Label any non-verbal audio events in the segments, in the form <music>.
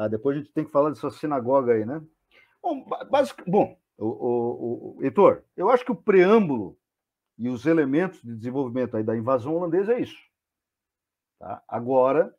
Ah, depois a gente tem que falar dessa sinagoga aí, né? Bom, basic... Bom o, o, o, Heitor, eu acho que o preâmbulo e os elementos de desenvolvimento aí da invasão holandesa é isso. Tá? Agora,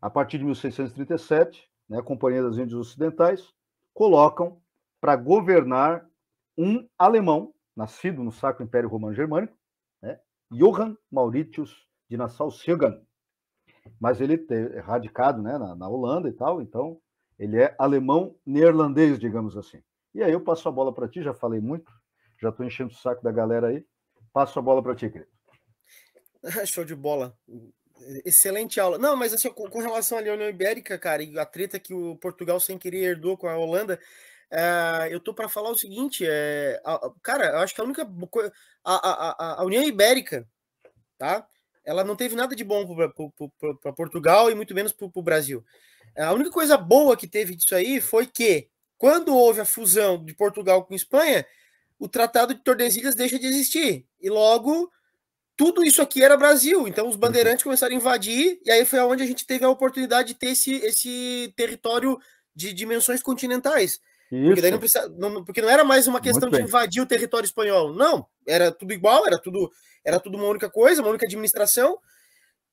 a partir de 1637, né, a Companhia das Índias Ocidentais colocam para governar um alemão, nascido no Sacro Império Romano Germânico, né, Johann Mauritius de Nassau-Siegen, mas ele é radicado né, na, na, Holanda e tal, então ele é alemão neerlandês, digamos assim. E aí eu passo a bola para ti, já falei muito, já estou enchendo o saco da galera aí. Passo a bola para ti, querido. <laughs> Show de bola. Excelente aula. Não, mas assim, com, relação à União Ibérica, cara, e a treta que o Portugal sem querer herdou com a Holanda, é, eu tô para falar o seguinte, é, a, cara, eu acho que a única coisa, a, a, União Ibérica, tá? ela não teve nada de bom para Portugal e muito menos para o Brasil. É, a única coisa boa que teve disso aí foi que, quando houve a fusão de Portugal com Espanha, o Tratado de Tordesilhas deixa de existir. E logo, tudo isso aqui era Brasil. Então, os bandeirantes uhum. começaram a invadir, e aí foi onde a gente teve a oportunidade de ter esse, esse território de dimensões continentais. Isso. Porque, daí não precisa, não, porque não era mais uma questão de invadir o território espanhol. Não, era tudo igual, era tudo, era tudo uma única coisa, uma única administração.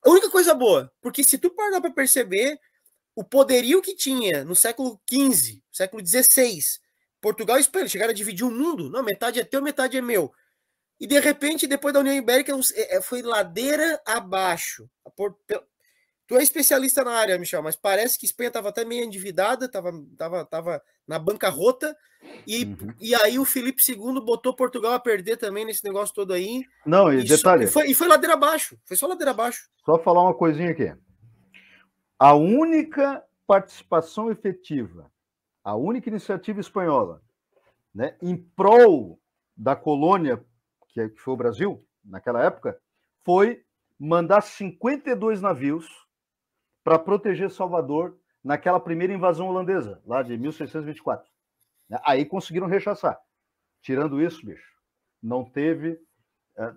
A única coisa boa, porque se tu parar para perceber o poderio que tinha no século XV, século XVI, Portugal e Espanha chegaram a dividir o mundo, não, metade é teu, metade é meu. E de repente, depois da União Ibérica, é, é, foi ladeira abaixo. Por, Tu é especialista na área, Michel, mas parece que Espanha estava até meio endividada, estava tava, tava na bancarrota, e, uhum. e aí o Felipe II botou Portugal a perder também nesse negócio todo aí. Não, e, e detalhe. Só, e, foi, e foi ladeira abaixo, foi só ladeira abaixo. Só falar uma coisinha aqui. A única participação efetiva, a única iniciativa espanhola, né, em prol da colônia, que é, foi o Brasil, naquela época, foi mandar 52 navios para proteger Salvador naquela primeira invasão holandesa, lá de 1624. Né? Aí conseguiram rechaçar. Tirando isso, bicho, não teve. É,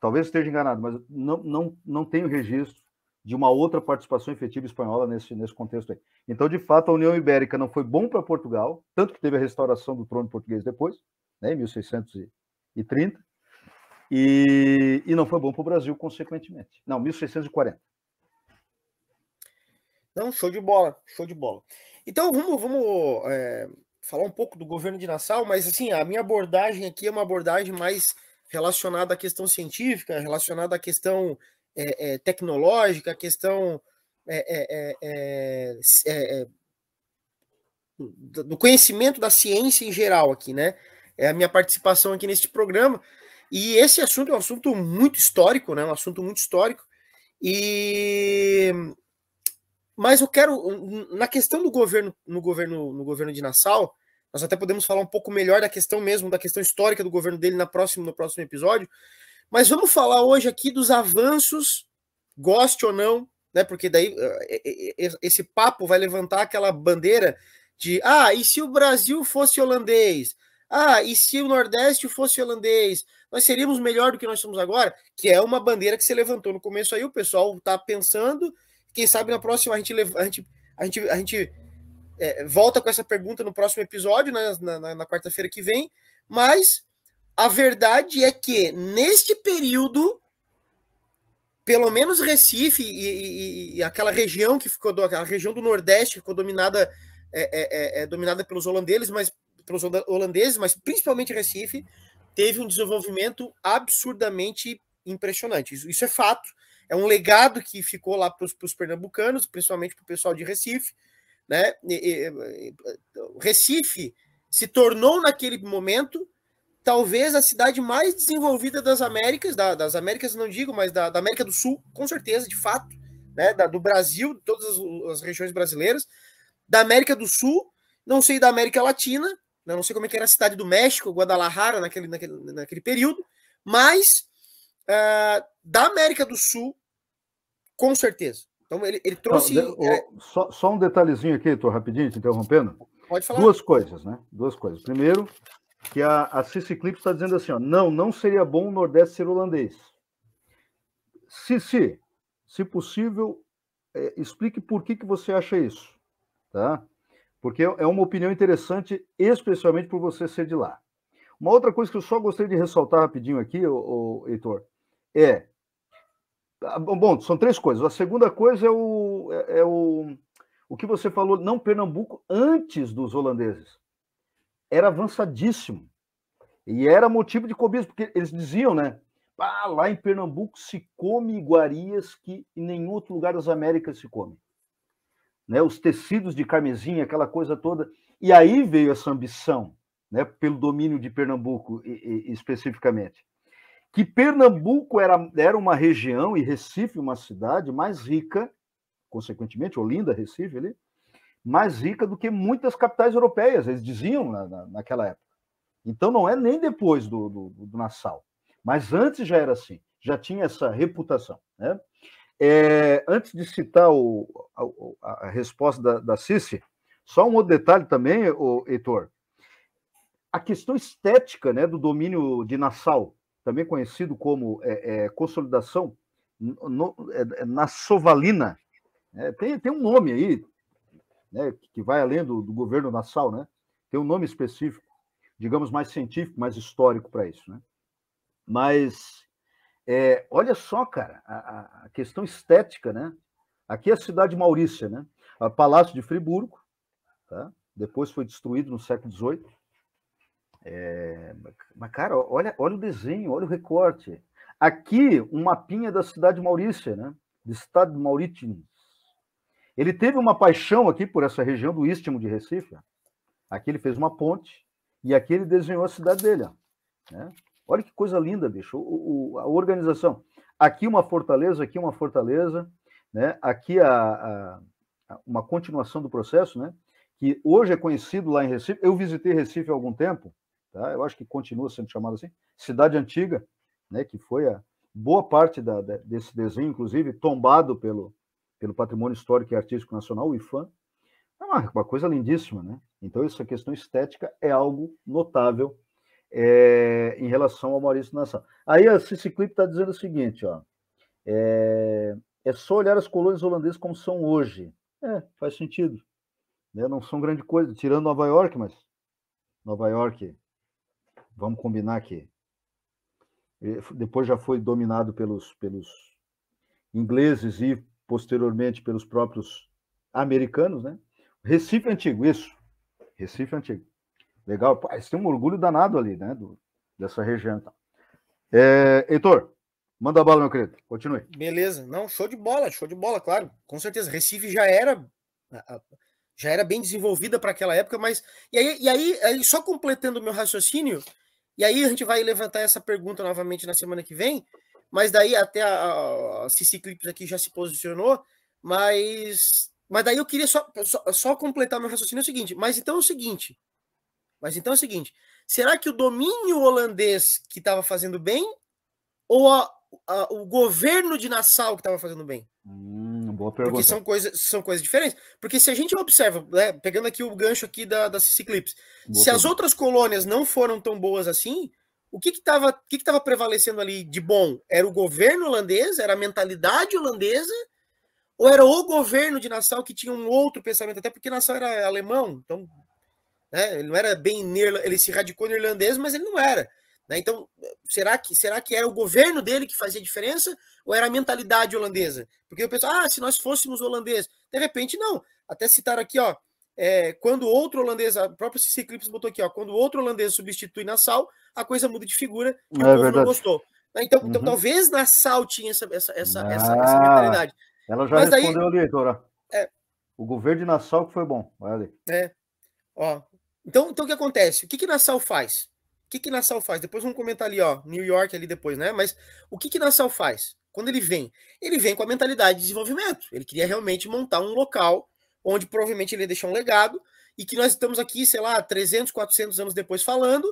talvez esteja enganado, mas não, não, não tenho registro de uma outra participação efetiva espanhola nesse, nesse contexto aí. Então, de fato, a União Ibérica não foi bom para Portugal, tanto que teve a restauração do trono português depois, né, em 1630, e, e não foi bom para o Brasil, consequentemente. Não, 1640. Não, show de bola, show de bola. Então vamos, vamos é, falar um pouco do governo de Nassau, mas assim, a minha abordagem aqui é uma abordagem mais relacionada à questão científica, relacionada à questão é, é, tecnológica, à questão do conhecimento da ciência em geral aqui, né? É a minha participação aqui neste programa. E esse assunto é um assunto muito histórico, né? Um assunto muito histórico. E mas eu quero na questão do governo, no governo, no governo de Nassau, nós até podemos falar um pouco melhor da questão mesmo, da questão histórica do governo dele na próxima, no próximo episódio. Mas vamos falar hoje aqui dos avanços, goste ou não, né? Porque daí eh, eh, eh, esse papo vai levantar aquela bandeira de ah, e se o Brasil fosse holandês? Ah, e se o Nordeste fosse holandês? Nós seríamos melhor do que nós somos agora? Que é uma bandeira que se levantou no começo aí, o pessoal está pensando quem sabe na próxima a gente, a gente, a gente, a gente é, volta com essa pergunta no próximo episódio, né, na, na, na quarta-feira que vem. Mas a verdade é que neste período, pelo menos Recife e, e, e aquela região que ficou, a região do Nordeste que ficou dominada, é, é, é, é dominada pelos holandeses, mas pelos holandeses, mas principalmente Recife, teve um desenvolvimento absurdamente impressionante. Isso, isso é fato é um legado que ficou lá para os pernambucanos, principalmente para o pessoal de Recife. Né? Recife se tornou, naquele momento, talvez a cidade mais desenvolvida das Américas, da, das Américas não digo, mas da, da, América do Sul, com certeza, de fato, né? da, do Brasil, todas as, as regiões brasileiras, da América do Sul, não sei da América Latina, né? não sei como é era a cidade do México, Guadalajara, naquele, naquele, naquele período, mas uh, da América do Sul, com certeza. Então ele, ele trouxe. Não, é... só, só, um detalhezinho aqui, estou rapidinho te interrompendo. Pode falar. Duas coisas, né? Duas coisas. Primeiro, que a, a Cici Clips está dizendo assim: ó, não, não seria bom o Nordeste ser holandês. Cici, se possível, é, explique por que, que você acha isso. Tá? Porque é, é uma opinião interessante, especialmente por você ser de lá. Uma outra coisa que eu só gostaria de ressaltar rapidinho aqui, o ô, Heitor, é ah, bom, são três coisas. A segunda coisa é o, é, é, o, o que você falou, não Pernambuco antes dos holandeses. Era avançadíssimo. E era motivo de cobiça, porque eles diziam, né? Ah, lá em Pernambuco se come iguarias que em nenhum outro lugar das Américas se come. Né? Os tecidos de camisinha, aquela coisa toda. E aí veio essa ambição, né? pelo domínio de Pernambuco e, e, especificamente que Pernambuco era, era uma região e Recife uma cidade mais rica, consequentemente, Olinda, Recife ali, mais rica do que muitas capitais europeias, eles diziam na, na, naquela época. Então não é nem depois do, do, do, Nassau, mas antes já era assim, já tinha essa reputação. Né? É, antes de citar o, a, a, resposta da, da Cici, só um outro detalhe também, o Heitor. A questão estética né, do domínio de Nassau, também conhecido como é, é, consolidação no, é, é né, tem, tem um nome aí, né, que vai além do, do, governo nassau, né? tem um nome específico, digamos, mais científico, mais histórico para isso. Né? Mas é, olha só, cara, a, a, questão estética. Né? Aqui é a cidade de Maurícia, né? a Palácio de Friburgo, tá? depois foi destruído no século XVIII, é, mas, cara, olha, olha o desenho, olha o recorte. Aqui, um mapinha da cidade de Maurícia, né? Do estado de Mauritius. Ele teve uma paixão aqui por essa região do Istmo de Recife. Aqui ele fez uma ponte e aqui ele desenhou a cidade dele. Né? Olha que coisa linda, bicho. O, o, a organização. Aqui uma fortaleza, aqui uma fortaleza. Né? Aqui a, a, uma continuação do processo, né? que hoje é conhecido lá em Recife. Eu visitei Recife há algum tempo tá? eu acho que continua sendo chamado assim, Cidade Antiga, né, que foi a boa parte da, da, desse desenho, inclusive, tombado pelo, pelo Patrimônio Histórico e Artístico Nacional, o IFAM, é uma, uma coisa lindíssima, né? Então, essa questão estética é algo notável é, em relação ao Maurício Nassau. Aí a Cici Clip está dizendo o seguinte, ó, é, é, só olhar as colônias holandesas como são hoje. É, faz sentido. Né? Não são grande coisa, tirando Nova York, mas Nova York Vamos combinar aqui. Depois já foi dominado pelos, pelos ingleses e posteriormente pelos próprios americanos, né? Recife antigo, isso. Recife antigo. Legal. Pô, tem um orgulho danado ali, né? Do, dessa região. Então. É, Heitor, manda bola meu querido. Continue. Beleza. Não, show de bola, show de bola, claro. Com certeza. Recife já era já era bem desenvolvida para aquela época, mas. E aí, e aí, aí só completando o meu raciocínio, e aí a gente vai levantar essa pergunta novamente na semana que vem, mas daí até a, a Cici Clips aqui já se posicionou, mas, mas daí eu queria só, só, só completar meu raciocínio é o seguinte, mas então é o seguinte, mas então é o seguinte, será que o domínio holandês que estava fazendo bem ou a, a, o governo de Nassau que estava fazendo bem? Hum boa pergunta. Porque são coisas, são coisas diferentes. Porque se a gente observa, né, pegando aqui o gancho aqui da, da Clips, se pergunta. as outras colônias não foram tão boas assim, o que estava que, que que prevalecendo ali de bom? Era o governo holandês? Era a mentalidade holandesa? Ou era o governo de Nassau que tinha um outro pensamento? Até porque Nassau era alemão, então né, ele não era bem ele se radicou neerlandês, mas ele não era. Né? Então, será que será que era o governo dele que fazia diferença? Ou era a mentalidade holandesa? Porque eu pessoal ah, se nós fôssemos holandeses. De repente, não. Até citar aqui, ó, é, quando outro holandês, a própria CC Eclipse botou aqui, ó, quando outro holandês substitui Nassau, a coisa muda de figura e é o povo não gostou. Né, então, então, uhum. então talvez Nassau tinha essa, essa, essa, ah, essa, essa ah, mentalidade. Ela já Mas respondeu daí, ali, Heitor. É, o governo de Nassau que foi bom. Vai ali. É. Ó, então, então o que acontece? O que, que Nassau faz? O que, que Nassau faz? Depois vamos comentar ali, ó, New York ali depois, né? Mas o que, que Nassau faz? Quando ele vem, ele vem com a mentalidade de desenvolvimento. Ele queria realmente montar um local onde provavelmente ele ia deixar um legado e que nós estamos aqui, sei lá, 300, 400 anos depois falando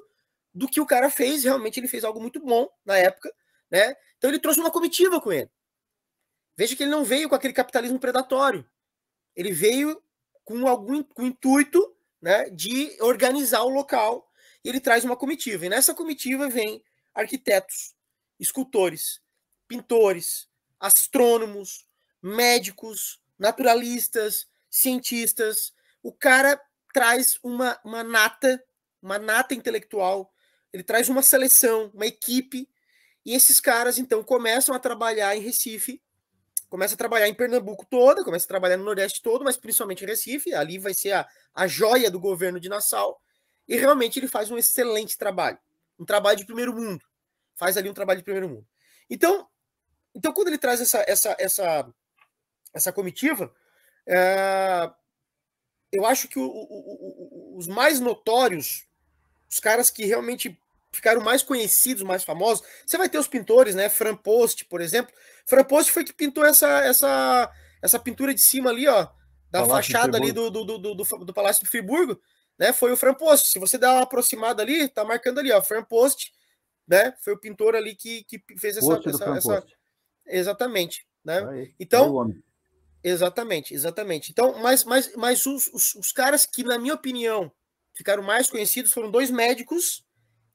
do que o cara fez. Realmente ele fez algo muito bom na época, né? Então ele trouxe uma comitiva com ele. Veja que ele não veio com aquele capitalismo predatório. Ele veio com algum com intuito, né, de organizar o local. E ele traz uma comitiva. E nessa comitiva vem arquitetos, escultores, pintores, astrônomos, médicos, naturalistas, cientistas. O cara traz uma, uma nata, uma nata intelectual, ele traz uma seleção, uma equipe, e esses caras então começam a trabalhar em Recife, começam a trabalhar em Pernambuco toda, começam a trabalhar no Nordeste todo, mas principalmente em Recife, ali vai ser a, a joia do governo de Nassau, e realmente ele faz um excelente trabalho, um trabalho de primeiro mundo, faz ali um trabalho de primeiro mundo. Então, então, quando ele traz essa, essa, essa, essa comitiva, é, eu acho que o, o, o, os mais notórios, os caras que realmente ficaram mais conhecidos, mais famosos, você vai ter os pintores, né? Fran Post, por exemplo. Fran Post foi que pintou essa, essa, essa pintura de cima ali, ó, da Palácio fachada ali do, do, do, do, Palácio de Friburgo, né? Foi o Fran Post. Se você der uma aproximada ali, tá marcando ali, ó, Fran Post, né? Foi o pintor ali que, que fez essa, essa, essa, Exatamente. Né? então. Exatamente, exatamente. Então, mas, mas, mas os, os, os, caras que, na minha opinião, ficaram mais conhecidos foram dois médicos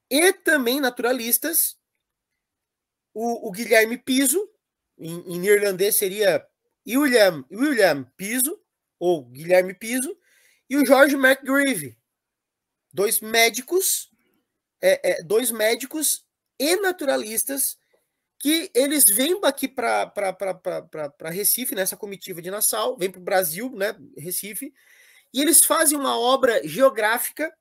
e também naturalistas. O, o Guilherme Piso, em, em, irlandês seria William, William Piso, ou Guilherme Piso, e o George McGreevy. Dois médicos, é, é, dois médicos e naturalistas que eles vêm aqui para Recife, nessa né, comitiva de Nassau, vem para o Brasil, né, Recife, e eles fazem uma obra geográfica,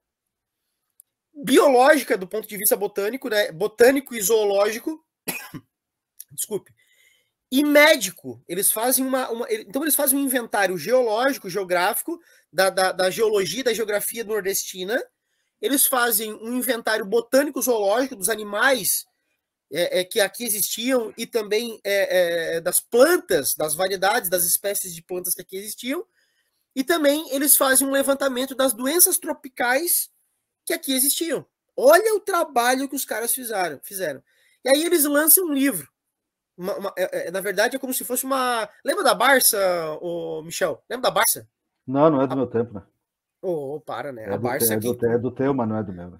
biológica do ponto de vista botânico, né, botânico e zoológico, <coughs> desculpe, e médico. Eles fazem uma, uma, então eles fazem um inventário geológico, geográfico, da, da, da geologia da geografia nordestina, eles fazem um inventário botânico zoológico dos animais é, é, que aqui existiam e também é, é, é, das plantas, das variedades, das espécies de plantas que aqui existiam. E também eles fazem um levantamento das doenças tropicais que aqui existiam. Olha o trabalho que os caras fizeram. fizeram. E aí eles lançam um livro. Uma, uma, é, na verdade, é como se fosse uma. Lembra da Barça, o Michel? Lembra da Barça? Não, não é do a... meu tempo, né? Ô, oh, para, né? É a Barça. Te, é, aqui... do, é do teu, mas não é do meu. Né?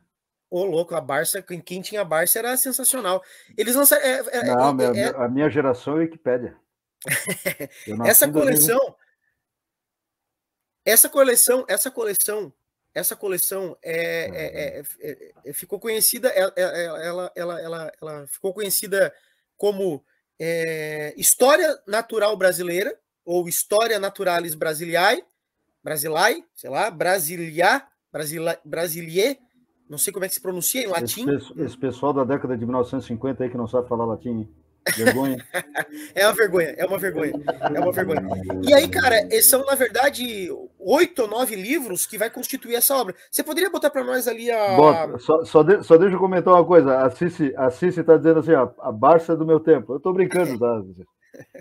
Ô, louco, a Barça, quem tinha a Barça era sensacional. Eles lançaram. É, é, é, não, é, minha, a minha geração é Wikipédia. <laughs> essa coleção. Essa coleção, essa coleção, essa coleção é, é, é uhum. ficou conhecida, ela, ela, ela, ela, ficou conhecida como História Natural Brasileira, ou História Naturalis Brasiliae, Brasilai, sei lá, Brasilia, Brasila, Brasilier, não sei como é que se pronuncia em latim. Esse, esse pessoal da década de 1950 aí que não sabe falar latim. Vergonha. <laughs> é uma vergonha, é uma vergonha. É uma vergonha. E aí, cara, são, na verdade, oito ou nove livros que vai constituir essa obra. Você poderia botar para nós ali a. Bota. Só, só, de, só, deixa eu comentar uma coisa. A Cici, a Cici tá dizendo assim, ó, a Barça é do meu tempo. Eu estou brincando, tá?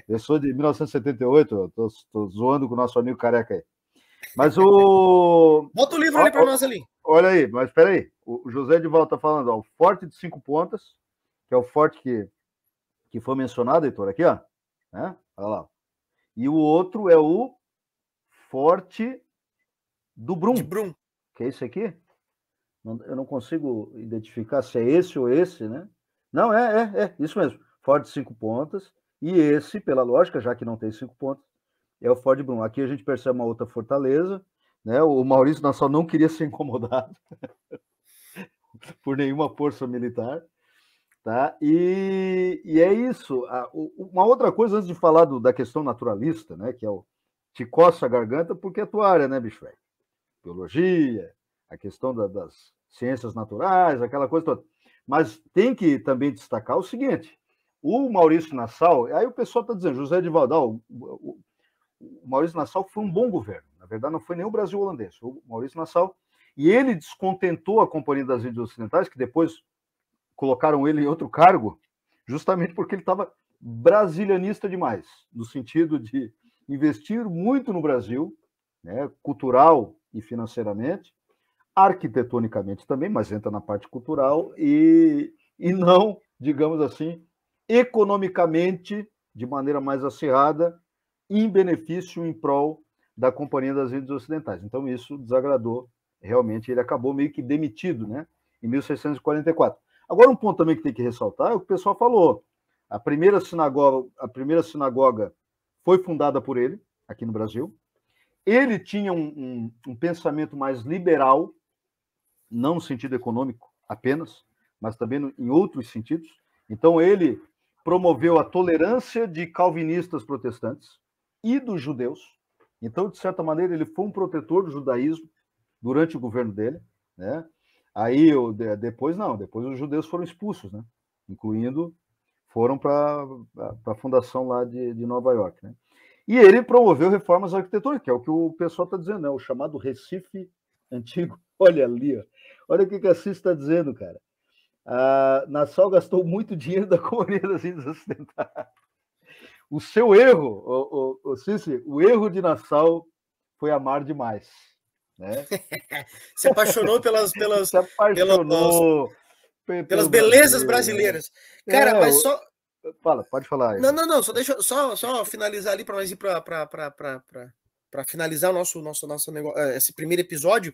Eu sou de 1978, Estou zoando com o nosso amigo careca aí. Mas o. Bota o livro ali para nós ali. Olha aí, mas espera aí. O José de Volta tá falando, ó, o forte de cinco pontas, que é o forte que, que foi mencionado, Heitor, aqui, ó. Né? Olha lá. E o outro é o forte do Brum. De Brum. Que é esse aqui? eu não consigo identificar se é esse ou esse, né? Não, é, é, é, isso mesmo. Forte de cinco pontas. E esse, pela lógica, já que não tem cinco pontas, é o Ford Brum. Aqui a gente percebe uma outra fortaleza, né? O Maurício Nassau não queria ser incomodado <laughs> por nenhuma força militar, tá? E, e é isso. Uma outra coisa antes de falar do, da questão naturalista, né? Que é o te coça a garganta porque é tua área, né, bicho velho? Biologia, a questão da, das ciências naturais, aquela coisa toda. Mas tem que também destacar o seguinte: o Maurício Nassau, aí o pessoal está dizendo, José de Valdal, o Maurício Nassau foi um bom governo. Na verdade, não foi nem o Brasil holandês, foi o Maurício Nassau. E ele descontentou a Companhia das Índias Ocidentais, que depois colocaram ele em outro cargo, justamente porque ele estava brasilianista demais, no sentido de investir muito no Brasil, né, cultural e financeiramente, arquitetonicamente também, mas entra na parte cultural, e, e não, digamos assim, economicamente, de maneira mais acirrada, em benefício, em prol da Companhia das Indias Ocidentais. Então, isso desagradou realmente, ele acabou meio que demitido, né? Em 1644. Agora, um ponto também que tem que ressaltar é o que o pessoal falou. A primeira sinagoga, a primeira sinagoga foi fundada por ele, aqui no Brasil. Ele tinha um, um, um pensamento mais liberal, não no sentido econômico apenas, mas também no, em outros sentidos. Então, ele promoveu a tolerância de calvinistas protestantes, e dos judeus. Então, de certa maneira, ele foi um protetor do judaísmo durante o governo dele, né? Aí depois não, depois os judeus foram expulsos, né? Incluindo foram para a fundação lá de, de Nova York, né? E ele promoveu reformas arquitetônicas, que é o que o pessoal está dizendo, né? o chamado Recife Antigo. <laughs> Olha ali, ó. olha o que, que a Cis está dizendo, cara. A ah, Nassau gastou muito dinheiro da comunidade dos ocidentais. O seu erro, o, o, o Cici, o erro de Nassau foi amar demais. Né? <laughs> Se apaixonou pelas pelas <laughs> Se apaixonou pelas, pelas belezas brasileiras. É, Cara, é, mas só fala, pode falar. Aí. Não, não, não, só deixa só só finalizar ali para nós ir para para finalizar o nosso nosso nosso negócio, eh, esse primeiro episódio.